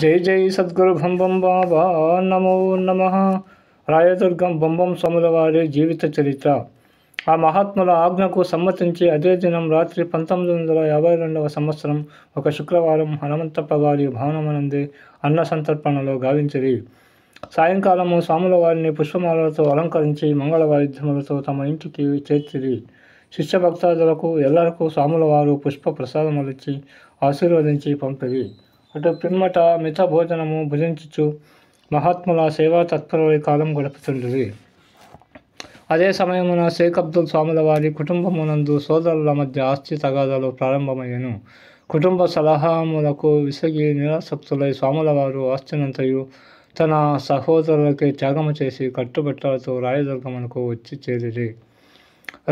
జై జై సద్గురు భంబం బాబా నమో నమ రాయదుర్గం బొంబం స్వాముల వారి జీవిత చరిత్ర ఆ మహాత్ముల ఆజ్ఞకు సమ్మతించి అదే దినం రాత్రి పంతొమ్మిది వందల యాభై రెండవ సంవత్సరం ఒక శుక్రవారం హనుమంతప్ప వారి భవనమనందే అన్న సంతర్పణలో గావించిరి సాయంకాలము స్వాముల వారిని పుష్పమాలతో అలంకరించి మంగళ వాయిద్యములతో తమ ఇంటికి చేర్చిరి శిష్య భక్తాదులకు ఎల్లరకు స్వాముల వారు పుష్ప ప్రసాదములిచ్చి ఆశీర్వదించి పంపిరి అటు పిమ్మట మిత భోజనము భుజించుచు మహాత్ముల సేవా తత్పరుడి కాలం గడుపుతుంది అదే సమయమున షేక్ అబ్దుల్ స్వాముల వారి కుటుంబమునందు సోదరుల మధ్య ఆస్తి తగాదాలు ప్రారంభమయ్యను కుటుంబ సలహాములకు విసిగి నిరాసక్తులై స్వాముల వారు ఆస్తినంతయు తన సహోదరులకి త్యాగము చేసి కట్టుబట్టలతో రాయదుర్గమునకు వచ్చి చేరి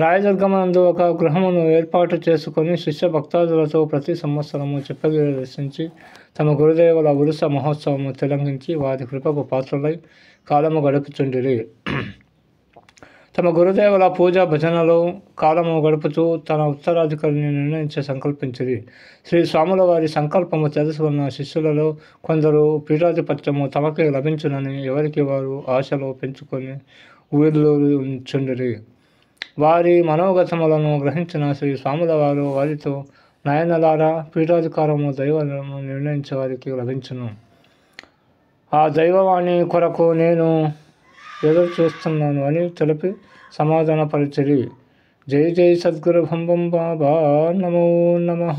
రాయదుర్గమందు ఒక గృహమును ఏర్పాటు చేసుకొని శిష్య భక్తాదులతో ప్రతి సంవత్సరము చెప్పలు దర్శించి తమ గురుదేవుల ఉరుస మహోత్సవము తిలంగించి వారి కృపకు పాత్రలై కాలము గడుపుచుండిరి తమ గురుదేవుల పూజ భజనలో కాలము గడుపుతూ తన ఉత్తరాధికారిని నిర్ణయించి సంకల్పించింది శ్రీ స్వాముల వారి సంకల్పము తెలుసుకున్న శిష్యులలో కొందరు పీఠాధిపత్యము తమకే లభించునని ఎవరికి వారు ఆశలో పెంచుకొని ఊరిలో చుండిరి వారి మనోగతములను గ్రహించిన శ్రీ స్వాముల వారు వారితో నయనలారా పీఠాధికారము దైవము నిర్ణయించే వారికి లభించును ఆ దైవవాణి కొరకు నేను ఎదురు చూస్తున్నాను అని తెలిపి సమాధానపరిచిరి జై జై సద్గురు భంబం బాబా నమో నమ